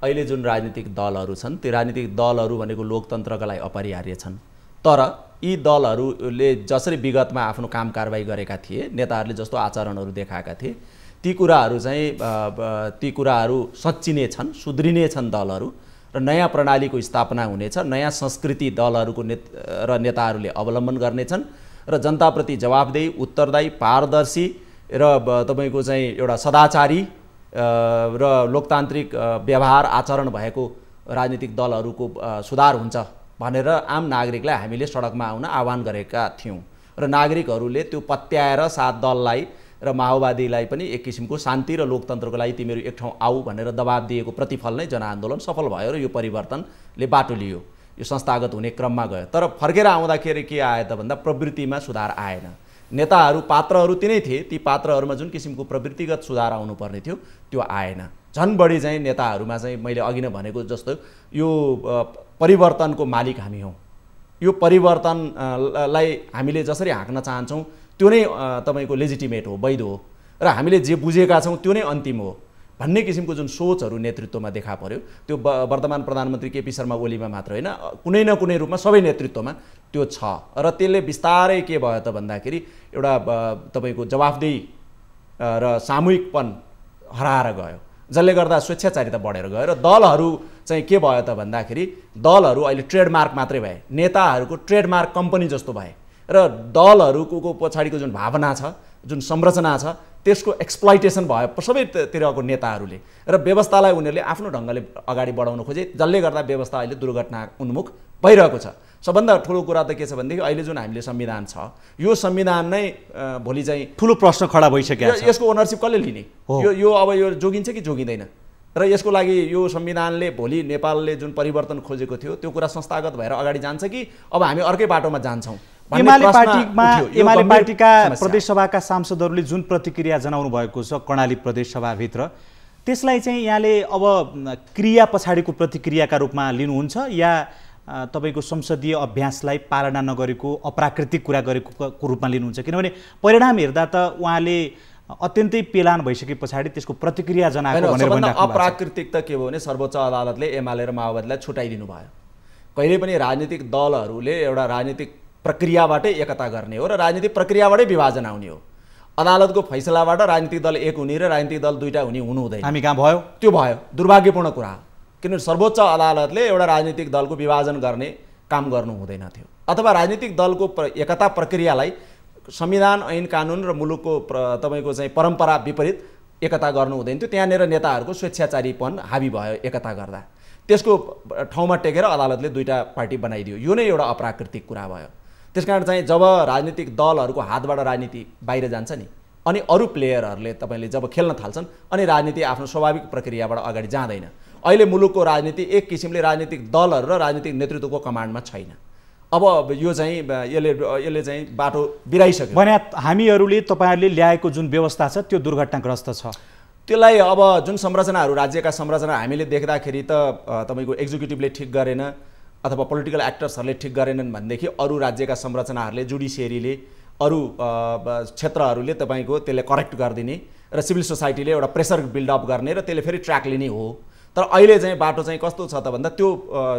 अहिले जुन राजनीतिक दलहरू छन् त्यो राजनीतिक दलहरू भनेको लोकतन्त्रका लागि अपरिहार्य छन् तर यी दलहरूले जसरी विगतमा आफ्नो काम कारवाही गरेका थिए नेताहरूले जस्तो आचरणहरू देखाएका थिए ती कुराहरू चाहिँ ती कुराहरू सच्चिने छन् सुध्रिने छन् दलहरू र नयाँ प्रणालीको स्थापना हुनेछ नयाँ संस्कृति दलहरूको ने र नेताहरूले अवलम्बन गर्नेछन् र जनताप्रति जवाबदेही उत्तरदायी पारदर्शी र तपाईँको चाहिँ एउटा सदाचारी र लोकतान्त्रिक व्यवहार आचरण भएको राजनीतिक दलहरूको सुधार हुन्छ भनेर आम नागरिकलाई हामीले सडकमा आउन आह्वान गरेका थियौँ र नागरिकहरूले त्यो पत्याएर सात दललाई र माओवादीलाई पनि एक किसिमको शान्ति र लोकतन्त्रको लागि तिमीहरू एक ठाउँ आऊ भनेर दबाब दिएको प्रतिफल नै जनआन्दोलन सफल भयो र यो परिवर्तनले बाटो लियो यो संस्थागत हुने क्रममा गयो तर फर्केर आउँदाखेरि के आयो त भन्दा प्रवृत्तिमा सुधार आएन नेताहरू पात्रहरू तिनै थिए ती पात्रहरूमा जुन किसिमको प्रवृत्तिगत सुधार आउनुपर्ने थियो त्यो आएन झन् बढी चाहिँ नेताहरूमा चाहिँ मैले अघि नै भनेको जस्तो यो परिवर्तनको मालिक हामी हौँ यो परिवर्तनलाई हामीले जसरी हाँक्न चाहन्छौँ त्यो नै तपाईँको लेजिटिमेट हो वैध हो र हामीले जे बुझेका छौँ त्यो नै अन्तिम हो भन्ने किसिमको जुन सोचहरू नेतृत्वमा देखा पर्यो त्यो वर्तमान प्रधानमन्त्री केपी शर्मा ओलीमा मात्र होइन कुनै न कुनै रूपमा सबै नेतृत्वमा त्यो छ र त्यसले बिस्तारै के भयो त भन्दाखेरि एउटा तपाईँको जवाफदेही र सामूहिकपन हराएर गयो जसले गर्दा स्वेच्छाचारिता बढेर गयो र दलहरू चाहिँ के भयो त भन्दाखेरि दलहरू अहिले ट्रेडमार्क मात्रै भए नेताहरूको ट्रेडमार्क कम्पनी जस्तो भए र दलहरूको पछाडिको जुन भावना छ जुन संरचना छ त्यसको एक्सप्लाइटेसन भयो सबैतिरको नेताहरूले र व्यवस्थालाई उनीहरूले आफ्नो ढङ्गले अगाडि बढाउन खोजे जसले गर्दा व्यवस्था अहिले दुर्घटना उन्मुख भइरहेको छ सबभन्दा ठुलो कुरा त के छ भनेदेखि अहिले जुन हामीले संविधान छ यो संविधान नै भोलि चाहिँ ठुलो प्रश्न खडा भइसक्यो यसको ओनरसिप कसले लिने यो यो अब यो जोगिन्छ कि जोगिँदैन र यसको लागि यो संविधानले भोलि नेपालले जुन परिवर्तन खोजेको थियो त्यो कुरा संस्थागत भएर अगाडि जान्छ कि अब हामी अर्कै बाटोमा जान्छौँ एमाले पार्टीमा एमाले पार्टीका प्रदेशसभाका सांसदहरूले जुन प्रतिक्रिया जनाउनु भएको छ कर्णाली प्रदेशसभाभित्र त्यसलाई चाहिँ यहाँले अब क्रिया पछाडिको प्रतिक्रियाका रूपमा लिनुहुन्छ या तपाईँको संसदीय अभ्यासलाई पालना नगरेको अप्राकृतिक कुरा गरेको रूपमा लिनुहुन्छ किनभने परिणाम हेर्दा त उहाँले अत्यन्तै पेलान भइसके पछाडि त्यसको प्रतिक्रिया जनाएको भनेर अप्राकृतिक त के भयो भने सर्वोच्च अदालतले एमाले र माओवादीलाई छुट्याइदिनु भयो कहिले पनि राजनीतिक दलहरूले एउटा राजनीतिक प्रक्रियाबाटै एकता गर्ने हो र राजनीतिक प्रक्रियाबाटै विभाजन आउने हो अदालतको फैसलाबाट राजनीतिक दल एक हुने र राजनीतिक दल दुईवटा हुने हुनु हुँदैन हामी कहाँ भयो त्यो भयो दुर्भाग्यपूर्ण कुरा हो किनभने सर्वोच्च अदालतले एउटा राजनीतिक दलको विभाजन गर्ने काम गर्नु हुँदैन थियो अथवा राजनीतिक दलको एकता प्रक्रियालाई संविधान ऐन कानुन र मुलुकको प्र तपाईँको चाहिँ परम्परा विपरीत एकता गर्नु हुँदैन थियो त्यहाँनिर नेताहरूको स्वेच्छाचारीपन हाबी भयो एकता गर्दा त्यसको ठाउँमा टेकेर अदालतले दुईवटा पार्टी बनाइदियो यो नै एउटा अप्राकृतिक कुरा भयो त्यस कारण चाहिँ जब राजनीतिक दलहरूको हातबाट राजनीति बाहिर जान्छ नि अनि अरू प्लेयरहरूले तपाईँले जब खेल्न थाल्छन् अनि राजनीति आफ्नो स्वाभाविक प्रक्रियाबाट अगाडि जाँदैन अहिले मुलुकको राजनीति एक किसिमले राजनीतिक दलहरू र राजनीतिक नेतृत्वको कमान्डमा छैन अब यो चाहिँ यसले यसले चाहिँ बाटो बिराइसक्यो भने हामीहरूले तपाईँहरूले ल्याएको जुन व्यवस्था छ त्यो दुर्घटनाग्रस्त छ त्यसलाई अब जुन संरचनाहरू राज्यका संरचना हामीले देख्दाखेरि त तपाईँको एक्जिक्युटिभले ठिक गरेन अथवा पोलिटिकल एक्टर्सहरूले ठिक गरेनन् भनेदेखि अरू राज्यका संरचनाहरूले जुडिसियरीले अरू क्षेत्रहरूले तपाईँको त्यसले करेक्ट गरिदिने र सिभिल सोसाइटीले एउटा प्रेसर बिल्डअप गर्ने र त्यसले फेरि ट्र्याक लिने हो तर अहिले चाहिँ बाटो चाहिँ कस्तो छ त भन्दा त्यो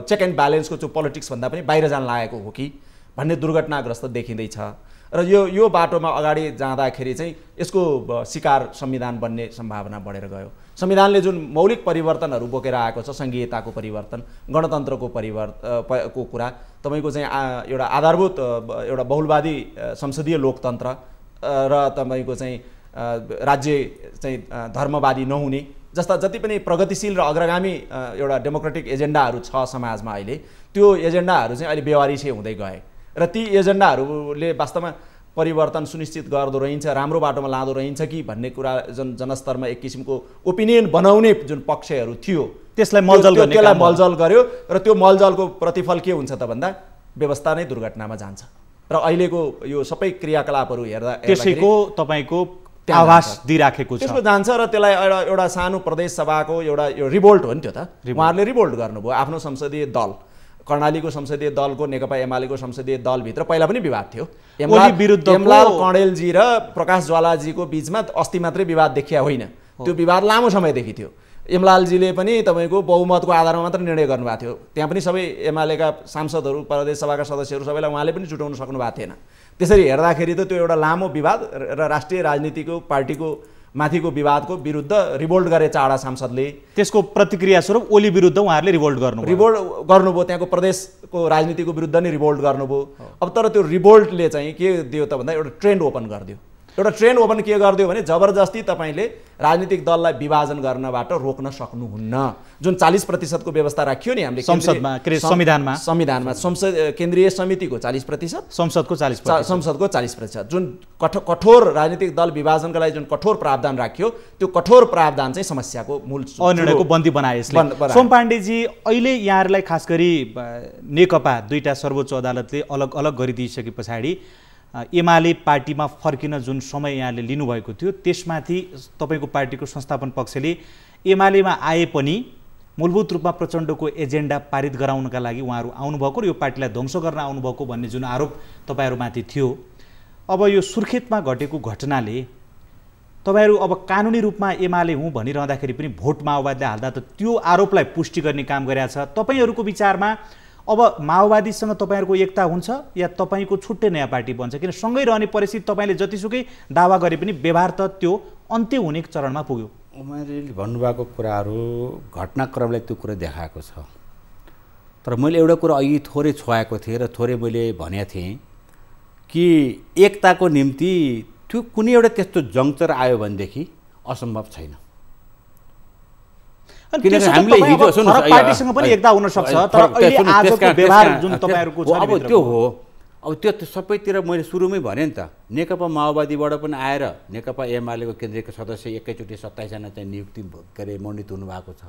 चेक एन्ड ब्यालेन्सको त्यो पोलिटिक्सभन्दा पनि बाहिर जान लागेको हो कि भन्ने दुर्घटनाग्रस्त देखिँदैछ र यो यो बाटोमा अगाडि जाँदाखेरि चाहिँ यसको शिकार संविधान बन्ने सम्भावना बढेर गयो संविधानले जुन मौलिक परिवर्तनहरू बोकेर आएको छ सङ्घीयताको परिवर्तन गणतन्त्रको परिवर्तन को कुरा तपाईँको चाहिँ एउटा आधारभूत एउटा बहुलवादी संसदीय लोकतन्त्र र तपाईँको चाहिँ राज्य चाहिँ धर्मवादी नहुने जस्ता जति पनि प्रगतिशील र अग्रगामी एउटा डेमोक्रेटिक एजेन्डाहरू छ समाजमा अहिले त्यो एजेन्डाहरू चाहिँ अहिले व्यवहारिसै हुँदै गए र ती एजेन्डाहरूले वास्तवमा परिवर्तन सुनिश्चित गर्दो रहन्छ राम्रो बाटोमा लाँदो रहन्छ कि भन्ने कुरा जन जनस्तरमा एक किसिमको ओपिनियन बनाउने जुन पक्षहरू थियो त्यसलाई मलजल त्यसलाई मलजल गर्यो र त्यो मलजलको प्रतिफल के हुन्छ त भन्दा व्यवस्था नै दुर्घटनामा जान्छ र अहिलेको यो सबै क्रियाकलापहरू हेर्दा त्यसैको तपाईँको आवास दिइराखेको छ त्यसको जान्छ र त्यसलाई एउटा एउटा सानो प्रदेश सभाको एउटा यो रिभोल्ट हो नि त्यो त उहाँहरूले रिभोल्ट गर्नुभयो आफ्नो संसदीय दल कर्णालीको संसदीय दलको नेकपा एमालेको संसदीय दलभित्र पहिला पनि विवाद थियो विरुद्ध कणेलजी र प्रकाश ज्वालाजीको बिचमा अस्ति मात्रै विवाद देखिया होइन त्यो विवाद लामो समयदेखि थियो इमलालजीले पनि तपाईँको बहुमतको आधारमा मात्र निर्णय गर्नुभएको थियो त्यहाँ पनि सबै एमालेका सांसदहरू प्रदेश सभाका सदस्यहरू सबैलाई उहाँले पनि जुटाउन सक्नु थिएन त्यसरी हेर्दाखेरि त त्यो एउटा लामो विवाद र राष्ट्रिय राजनीतिको पार्टीको माथिको विवादको विरुद्ध रिभोल्ट गरे चाडा सांसदले त्यसको प्रतिक्रिया स्वरूप ओली विरुद्ध उहाँहरूले रिभोल्ट गर्नु रिभोल्ट गर्नुभयो त्यहाँको प्रदेशको राजनीतिको विरुद्ध नै रिभोल्ट गर्नुभयो अब तर त्यो रिभोल्टले चाहिँ के दियो त भन्दा एउटा ट्रेन्ड ओपन गरिदियो एउटा ट्रेन ओपन के गरिदियो भने जबरजस्ती तपाईँले राजनीतिक दललाई विभाजन गर्नबाट रोक्न सक्नुहुन्न जुन चालिस प्रतिशतको व्यवस्था राखियो नि हामीले संसदमा संविधानमा संविधानमा संसद केन्द्रीय समितिको चालिस प्रतिशत संसदको चालिस संसदको चालिस प्रतिशत जुन कठोर राजनीतिक दल विभाजनको लागि जुन कठोर प्रावधान राखियो त्यो कठोर प्रावधान चाहिँ समस्याको मूल अनिर्णयको बन्दी बनाए सोम पाण्डेजी अहिले यहाँहरूलाई खास गरी नेकपा दुईवटा सर्वोच्च अदालतले अलग अलग गरिदिइसके पछाडि एमाले पार्टीमा फर्किन जुन समय यहाँले लिनुभएको थियो त्यसमाथि तपाईँको पार्टीको संस्थापन पक्षले एमालेमा आए पनि मूलभूत रूपमा प्रचण्डको एजेन्डा पारित गराउनका लागि उहाँहरू आउनुभएको र यो पार्टीलाई ध्वंस गर्न आउनुभएको भन्ने जुन आरोप तपाईँहरूमाथि थियो अब यो सुर्खेतमा घटेको घटनाले तपाईँहरू अब कानुनी रूपमा एमाले हुँ भनिरहँदाखेरि पनि भोट माओवादीले हाल्दा त त्यो आरोपलाई पुष्टि गर्ने काम गरेका छ तपाईँहरूको विचारमा अब माओवादीसँग तपाईँहरूको एकता हुन्छ या तपाईँको छुट्टै नयाँ पार्टी बन्छ किन सँगै रहने परिस्थिति तपाईँले जतिसुकै दावा गरे पनि व्यवहार त त्यो अन्त्य हुने चरणमा पुग्यो उहाँले भन्नुभएको कुराहरू घटनाक्रमले त्यो कुरा देखाएको छ तर मैले एउटा कुरा अघि थोरै छोएको थिएँ र थोरै मैले भनेको थिएँ कि एकताको निम्ति त्यो कुनै एउटा त्यस्तो जङ्चर आयो भनेदेखि असम्भव छैन पार्टीसँग पनि हुन सक्छ तर व्यवहार जुन तपाईँहरूको अब त्यो हो अब त्यो सबैतिर मैले सुरुमै भने नि त नेकपा माओवादीबाट पनि आएर नेकपा एमालेको केन्द्रीय सदस्य एकैचोटि सत्ताइसजना चाहिँ नियुक्ति के अरे मनोनित हुनुभएको छ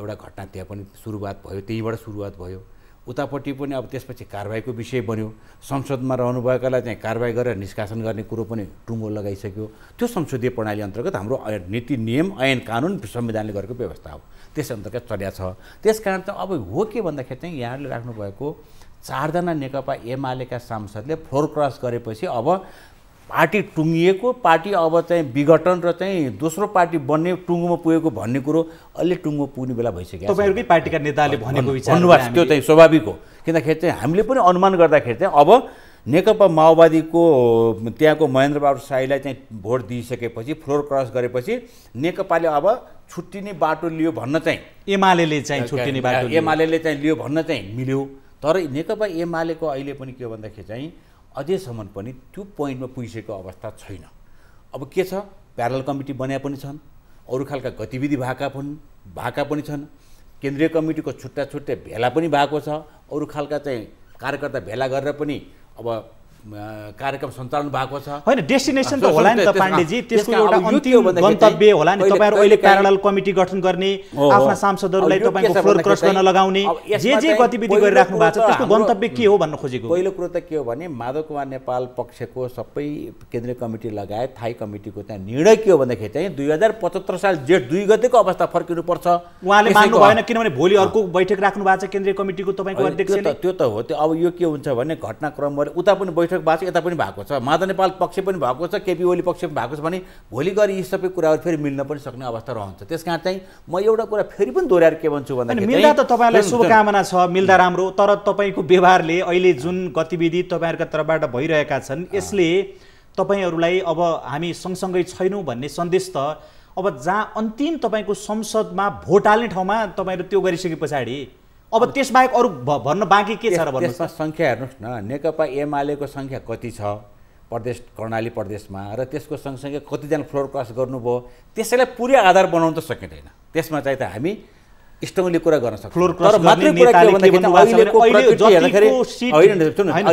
एउटा घटना त्यहाँ पनि सुरुवात भयो त्यहीँबाट सुरुवात भयो उतापट्टि पनि अब त्यसपछि कारवाहीको विषय बन्यो संसदमा रहनुभएकालाई चाहिँ कारवाही गरेर निष्कासन गर्ने कुरो पनि टुङ्गो लगाइसक्यो त्यो संसदीय प्रणाली अन्तर्गत हाम्रो नीति नियम ऐन कानुन संविधानले गरेको व्यवस्था हो त्यस अन्तर्गत चर्या छ त्यस कारण त अब हो के भन्दाखेरि चाहिँ यहाँहरूले राख्नुभएको चारजना नेकपा एमालेका सांसदले फ्लोर क्रस गरेपछि अब पार्टी टुङ्गिएको पार्टी अब चाहिँ विघटन र चाहिँ दोस्रो पार्टी बन्ने टुङ्गोमा पुगेको भन्ने कुरो अहिले टुङ्गो पुग्ने बेला भइसक्यो तपाईँहरूकै पार्टीका नेताले भनेको भन्नुभएको त्यो चाहिँ स्वाभाविक हो किनखेरि चाहिँ हामीले पनि अनुमान गर्दाखेरि चाहिँ अब नेकपा माओवादीको त्यहाँको महेन्द्र साईलाई शाहीलाई चाहिँ भोट दिइसकेपछि फ्लोर क्रस गरेपछि नेकपाले अब छुट्टिने बाटो लियो भन्न चाहिँ एमाले चाहिँ छुट्टिने बाटो एमाले चाहिँ लियो भन्न चाहिँ मिल्यो तर नेकपा एमालेको अहिले पनि के भन्दाखेरि चाहिँ अझैसम्म पनि त्यो पोइन्टमा पुगिसकेको अवस्था छैन अब के छ प्यारल कमिटी बने पनि छन् अरू खालका गतिविधि भएका पनि भएका पनि छन् केन्द्रीय कमिटीको छुट्टा छुट्टै भेला पनि भएको छ अरू खालका चाहिँ कार्यकर्ता भेला गरेर पनि अब कार्यक्रम सञ्चालन भएको छ होइन डेस्टिनेसन त होला नि त पाण्डेजी त्यसको एउटा गन्तव्य होला नि तपाईँहरू अहिले प्यारल कमिटी गठन गर्ने आफ्ना सांसदहरूलाई तपाईँको फ्लोर क्रस गर्न लगाउने जे जे गतिविधि गरिराख्नु भएको छ त्यसको गन्तव्य के हो भन्न खोजेको पहिलो कुरो त के हो भने माधव कुमार नेपाल पक्षको सबै केन्द्रीय कमिटी लगायत थाई कमिटीको त्यहाँ निर्णय के हो भन्दाखेरि चाहिँ दुई हजार पचहत्तर साल जेठ दुई गतिको अवस्था फर्किनुपर्छ उहाँले मान्नु भएन किनभने भोलि अर्को बैठक राख्नु भएको छ केन्द्रीय कमिटीको तपाईँको अध्यक्ष त्यो त हो त्यो अब यो के हुन्छ भने घटनाक्रम उता पनि बैठक बैठक भएको यता पनि भएको छ माधव नेपाल पक्ष पनि भएको छ केपी ओली पक्ष पनि भएको छ भने भोलि गरी यी सबै कुराहरू फेरि मिल्न पनि सक्ने अवस्था रहन्छ त्यस कारण चाहिँ म एउटा कुरा फेरि पनि दोहोऱ्याएर के भन्छु भन्दा मिल्दा त तपाईँलाई शुभकामना छ मिल्दा राम्रो तर तपाईँको व्यवहारले अहिले जुन गतिविधि तपाईँहरूका तर्फबाट भइरहेका छन् यसले तपाईँहरूलाई अब हामी सँगसँगै छैनौँ भन्ने सन्देश त अब जहाँ अन्तिम तपाईँको संसदमा भोट हाल्ने ठाउँमा तपाईँहरू त्यो गरिसके पछाडि अब त्यसबाहेक अरू भन्न बाँकी के छ र सङ्ख्या हेर्नुहोस् न नेकपा एमालेको सङ्ख्या कति छ प्रदेश कर्णाली प्रदेशमा र त्यसको सँगसँगै कतिजना फ्लोर क्रस गर्नुभयो त्यसैलाई पुरै आधार बनाउनु त सकिँदैन त्यसमा चाहिँ त हामी स्ट्रङले कुरा गर्न सक्छ तर कुरा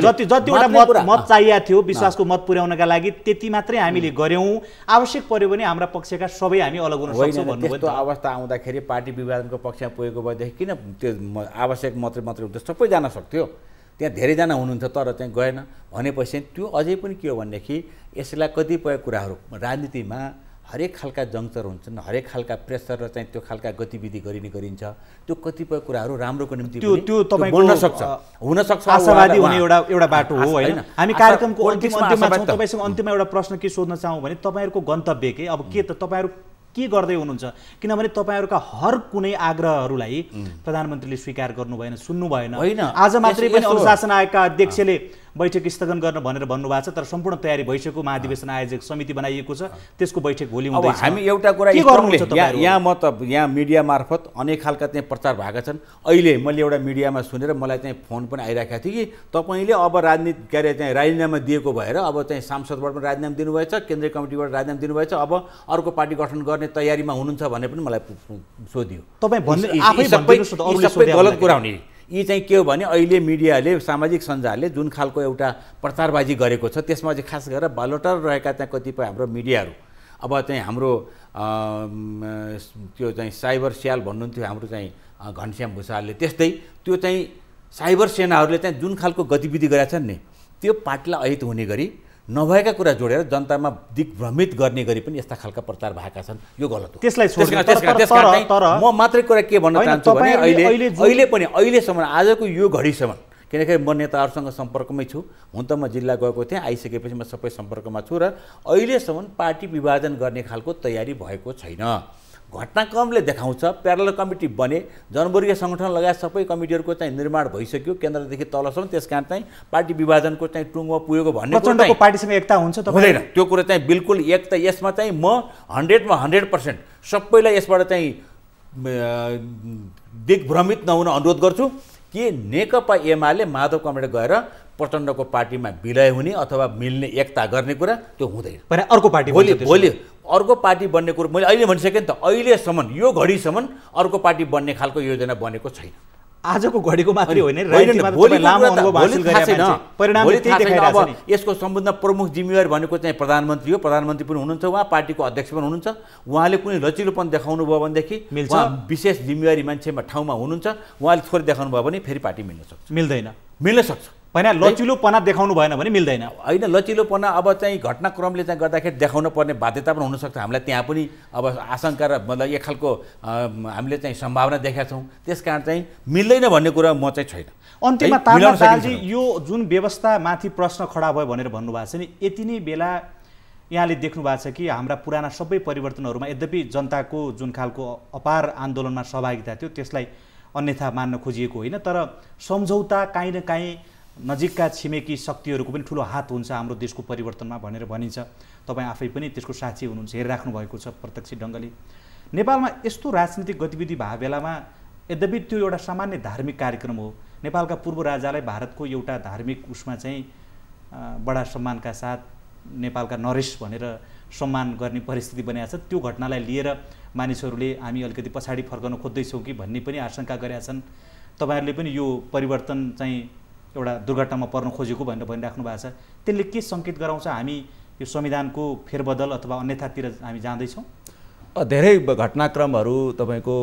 जति जतिवटा मत मत चाहिएको थियो विश्वासको मत पुर्याउनका लागि त्यति मात्रै हामीले गऱ्यौँ आवश्यक पर्यो भने हाम्रा पक्षका सबै हामी अलग हुन सक्छौँ त्यो अवस्था आउँदाखेरि पार्टी विभाजनको पक्षमा पुगेको भएदेखि किन त्यो आवश्यक मात्रै मात्रै हुन्थ्यो सबै जान सक्थ्यो त्यहाँ धेरैजना हुनुहुन्छ तर त्यहाँ गएन भनेपछि त्यो अझै पनि के हो भनेदेखि यसलाई कतिपय कुराहरू राजनीतिमा हरेक खालका जङ्चर हुन्छन् हरेक खालका प्रेसर र चाहिँ त्यो खालका गतिविधि गरिने गरिन्छ त्यो कतिपय कुराहरू राम्रोको निम्ति त्यो त्यो तपाईँ सक्छ हुनसक्छ आशावादी हुने एउटा एउटा बाटो हो होइन हामी कार्यक्रमको तपाईँसँग अन्त्यमा एउटा प्रश्न के सोध्न चाहौँ भने तपाईँहरूको गन्तव्य के अब के त तपाईँहरू के गर्दै हुनुहुन्छ किनभने तपाईँहरूका हर कुनै आग्रहहरूलाई प्रधानमन्त्रीले स्वीकार गर्नु भएन सुन्नु भएन होइन आज मात्रै पनि अनुशासन आयोगका अध्यक्षले बैठक स्थगन गर्न भनेर भन्नुभएको छ तर सम्पूर्ण तयारी भइसक्यो महाधिवेशन आयोजक समिति बनाइएको छ त्यसको बैठक भोलि हामी एउटा कुरा यहाँ म त यहाँ मिडिया मार्फत अनेक खालका त्यहाँ प्रचार भएका छन् अहिले मैले एउटा मिडियामा सुनेर मलाई चाहिँ फोन पनि आइरहेको थिएँ कि तपाईँले अब राजनीति के अरे चाहिँ राजीनामा दिएको भएर अब चाहिँ सांसदबाट पनि राजीनामा दिनुभएछ केन्द्रीय कमिटीबाट राजीनामा दिनुभएछ अब अर्को पार्टी गठन गर्ने तयारीमा हुनुहुन्छ भने पनि मलाई सोधियो तपाईँ भन्नु आफै सबै गलत कुरा हुने यी चाहिँ के हो भने अहिले मिडियाले सामाजिक सञ्जालले जुन खालको एउटा प्रचारबाजी गरेको छ त्यसमा चाहिँ खास गरेर बालोटार रहेका चाहिँ कतिपय हाम्रो मिडियाहरू अब चाहिँ हाम्रो त्यो चाहिँ साइबर स्याल भन्नुहुन्थ्यो हाम्रो चाहिँ घनश्याम भूषालले त्यस्तै त्यो चाहिँ साइबर सेनाहरूले चाहिँ जुन खालको गतिविधि गरेका छन् नि त्यो पार्टीलाई अहित हुने गरी नभएका कुरा जोडेर जनतामा दिग्भ्रमित गर्ने गरी पनि यस्ता खालका प्रचार भएका छन् यो गलत हो त्यसलाई म मात्रै कुरा के भन्न चाहन्छु भने अहिले अहिले पनि अहिलेसम्म आजको यो घडीसम्म किनकि म नेताहरूसँग सम्पर्कमै छु हुन त म जिल्ला गएको थिएँ आइसकेपछि म सबै सम्पर्कमा छु र अहिलेसम्म पार्टी विभाजन गर्ने खालको तयारी भएको छैन घटनाक्रमले देखाउँछ प्यारल कमिटी बने जनवर्गीय सङ्गठन लगायत सबै कमिटीहरूको चाहिँ निर्माण भइसक्यो केन्द्रदेखि तलसम्म त्यस कारण चाहिँ पार्टी विभाजनको चाहिँ टुङ्गो पुगेको भन्ने चाहिँ पार्टीसँग एकता हुन्छ त हुँदैन त्यो कुरो चाहिँ बिल्कुल एकता यसमा चाहिँ म हन्ड्रेडमा हन्ड्रेड पर्सेन्ट सबैलाई यसबाट चाहिँ दिग्भ्रमित नहुन अनुरोध गर्छु कि नेकपा एमाले माधव कमेटी गएर प्रचण्डको पार्टीमा विलय हुने अथवा मिल्ने एकता गर्ने कुरा त्यो हुँदैन अर्को पार्टी भोलि भोलि अर्को पार्टी बन्ने कुरो मैले अहिले भनिसकेँ नि त अहिलेसम्म यो घडीसम्म अर्को पार्टी बन्ने खालको योजना बनेको छैन आजको घडीको मात्रै होइन अब यसको सम्बन्ध प्रमुख जिम्मेवार भनेको चाहिँ प्रधानमन्त्री हो प्रधानमन्त्री पनि हुनुहुन्छ उहाँ पार्टीको अध्यक्ष पनि हुनुहुन्छ उहाँले कुनै लचिलोपन देखाउनु भयो भनेदेखि मिल्छ विशेष जिम्मेवारी मान्छेमा ठाउँमा हुनुहुन्छ उहाँले थोरै देखाउनु भयो भने फेरि पार्टी मिल्न सक्छ मिल्दैन मिल्न सक्छ होइन लचिलोपना देखाउनु भएन भने मिल्दैन होइन लचिलोपना अब चाहिँ घटनाक्रमले चाहिँ गर्दाखेरि देखाउनु पर्ने बाध्यता पनि हुनसक्छ हामीलाई त्यहाँ पनि अब आशंका र मतलब एक खालको हामीले चाहिँ सम्भावना देखाएको छौँ त्यस कारण चाहिँ मिल्दैन भन्ने कुरा म चाहिँ छैन अन्त्यमा तामाजी यो जुन व्यवस्थामाथि प्रश्न खडा भयो भनेर भन्नुभएको छ नि यति नै बेला यहाँले देख्नु भएको छ कि हाम्रा पुराना सबै परिवर्तनहरूमा यद्यपि जनताको जुन खालको अपार आन्दोलनमा सहभागिता थियो त्यसलाई अन्यथा मान्न खोजिएको होइन तर सम्झौता काहीँ न काहीँ नजिकका छिमेकी शक्तिहरूको पनि ठुलो हात हुन्छ हाम्रो देशको परिवर्तनमा भनेर भनिन्छ तपाईँ आफै पनि त्यसको साक्षी हुनुहुन्छ हेरिराख्नु भएको छ प्रत्यक्ष ढङ्गले नेपालमा यस्तो राजनीतिक गतिविधि भए बेलामा यद्यपि त्यो एउटा सामान्य धार्मिक कार्यक्रम हो नेपालका पूर्व राजालाई भारतको एउटा धार्मिक उसमा चाहिँ बडा सम्मानका साथ नेपालका नरेश भनेर सम्मान गर्ने परिस्थिति बनाएको छ त्यो घटनालाई लिएर मानिसहरूले हामी अलिकति पछाडि फर्कन खोज्दैछौँ कि भन्ने पनि आशंका गरेका छन् तपाईँहरूले पनि यो परिवर्तन चाहिँ एउटा दुर्घटनामा पर्न खोजेको भनेर भनिराख्नु भएको छ त्यसले के सङ्केत गराउँछ हामी यो संविधानको फेरबदल अथवा अन्यथातिर हामी जाँदैछौँ धेरै घटनाक्रमहरू तपाईँको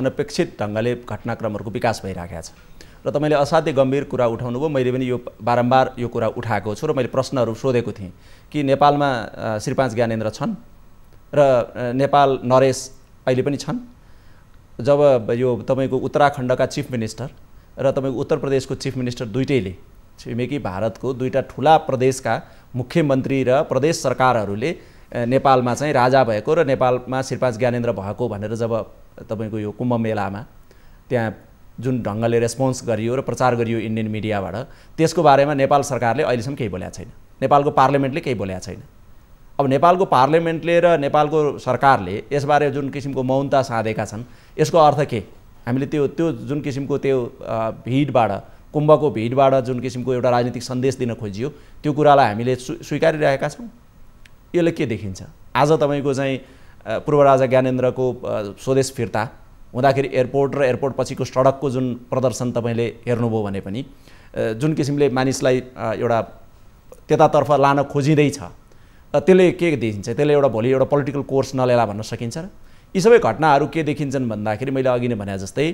अनपेक्षित ढङ्गले घटनाक्रमहरूको विकास भइराखेको छ र तपाईँले असाध्यै गम्भीर कुरा उठाउनुभयो मैले पनि यो बारम्बार यो कुरा उठाएको छु र मैले प्रश्नहरू सोधेको थिएँ कि नेपालमा श्रीपाँच ज्ञानेन्द्र छन् र नेपाल नरेश अहिले पनि छन् जब यो तपाईँको उत्तराखण्डका चिफ मिनिस्टर र तपाईँको उत्तर प्रदेशको चिफ मिनिस्टर दुइटैले छिमेकी भारतको दुईवटा ठुला प्रदेशका मुख्यमन्त्री र प्रदेश सरकारहरूले नेपालमा चाहिँ राजा भएको र नेपालमा श्रीपाज ज्ञानेन्द्र भएको भनेर जब तपाईँको यो कुम्भ मेलामा त्यहाँ जुन ढङ्गले रेस्पोन्स गरियो र प्रचार गरियो इन्डियन मिडियाबाट त्यसको बारेमा नेपाल सरकारले अहिलेसम्म केही बोलेको छैन नेपालको पार्लियामेन्टले केही बोलेको छैन अब नेपालको पार्लियामेन्टले र नेपालको सरकारले यसबारे जुन किसिमको मौनता साधेका छन् यसको अर्थ के हामीले त्यो त्यो जुन किसिमको त्यो भिडबाट कुम्भको भिडबाट जुन किसिमको एउटा राजनीतिक सन्देश दिन खोजियो त्यो कुरालाई हामीले सु स्वीकारिरहेका छौँ यसले के देखिन्छ आज तपाईँको चाहिँ पूर्व राजा ज्ञानेन्द्रको स्वदेश फिर्ता हुँदाखेरि एयरपोर्ट र एयरपोर्ट पछिको सडकको जुन प्रदर्शन तपाईँले हेर्नुभयो भने पनि जुन किसिमले मानिसलाई एउटा त्यतातर्फ लान खोजिँदैछ त्यसले के देखिन्छ त्यसले एउटा भोलि एउटा पोलिटिकल कोर्स नलेला भन्न सकिन्छ र यी सबै घटनाहरू के देखिन्छन् भन्दाखेरि मैले अघि नै भने जस्तै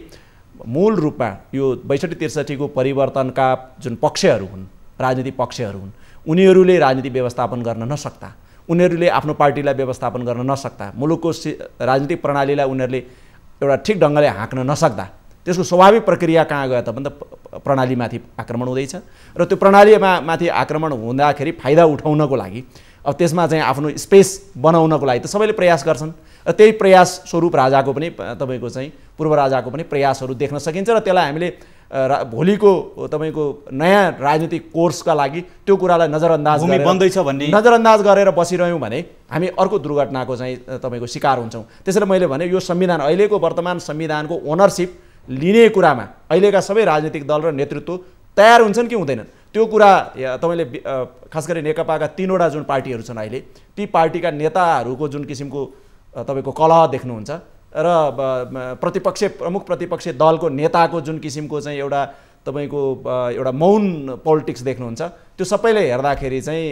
मूल रूपमा यो बैसठी त्रिसठीको परिवर्तनका जुन पक्षहरू हुन् राजनीतिक पक्षहरू हुन् उनीहरूले राजनीति व्यवस्थापन गर्न नसक्दा उनीहरूले आफ्नो पार्टीलाई व्यवस्थापन गर्न नसक्दा मुलुकको राजनीतिक प्रणालीलाई उनीहरूले एउटा ठिक ढङ्गले हाँक्न नसक्दा त्यसको स्वाभाविक प्रक्रिया कहाँ गयो त भन्दा प्रणालीमाथि आक्रमण हुँदैछ र त्यो प्रणालीमा माथि आक्रमण हुँदाखेरि फाइदा उठाउनको लागि अब त्यसमा चाहिँ आफ्नो स्पेस बनाउनको लागि त सबैले प्रयास गर्छन् र त्यही प्रयास स्वरूप राजाको पनि तपाईँको चाहिँ पूर्व राजाको पनि प्रयासहरू देख्न सकिन्छ र त्यसलाई हामीले भोलिको तपाईँको नयाँ राजनीतिक कोर्सका लागि त्यो कुरालाई नजरअन्दाज बन्दैछ भन्ने नजरअन्दाज गरेर बसिरह्यौँ भने हामी अर्को दुर्घटनाको चाहिँ तपाईँको शिकार हुन्छौँ त्यसैले मैले भने यो संविधान अहिलेको वर्तमान संविधानको ओनरसिप लिने कुरामा अहिलेका सबै राजनीतिक दल र नेतृत्व तयार हुन्छन् कि हुँदैनन् त्यो कुरा तपाईँले खास गरी नेकपाका तिनवटा जुन पार्टीहरू छन् अहिले ती पार्टीका नेताहरूको जुन किसिमको तपाईँको कलह देख्नुहुन्छ र प्रतिपक्ष प्रमुख प्रतिपक्ष दलको नेताको जुन किसिमको चाहिँ एउटा तपाईँको एउटा मौन पोलिटिक्स देख्नुहुन्छ त्यो सबैले हेर्दाखेरि चाहिँ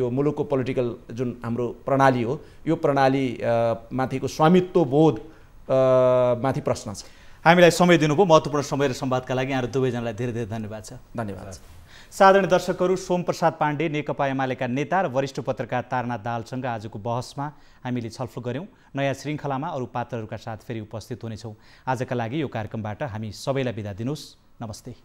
यो मुलुकको पोलिटिकल जुन हाम्रो प्रणाली हो यो प्रणाली माथिको स्वामित्व बोध माथि प्रश्न छ हामीलाई समय दिनुभयो महत्त्वपूर्ण समय र सम्वादका लागि यहाँहरू दुवैजनालाई धेरै धेरै धन्यवाद छ धन्यवाद साधारण दर्शकहरू सोमप्रसाद पाण्डे नेकपा एमालेका नेता र वरिष्ठ पत्रकार तारनाथ दालसँग आजको बहसमा हामीले छलफल गऱ्यौँ नयाँ श्रृङ्खलामा अरू पात्रहरूका साथ फेरि उपस्थित हुनेछौँ आजका लागि यो कार्यक्रमबाट हामी सबैलाई बिदा दिनुहोस् नमस्ते